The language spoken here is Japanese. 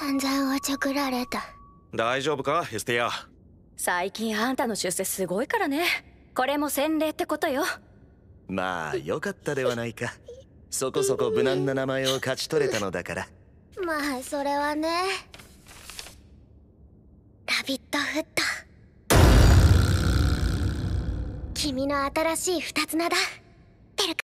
散々おちょくられた大丈夫かヘスティア最近あんたの出世すごいからねこれも洗礼ってことよまあよかったではないかそこそこ無難な名前を勝ち取れたのだからまあそれはねラビットフット君の新しい二つ名だ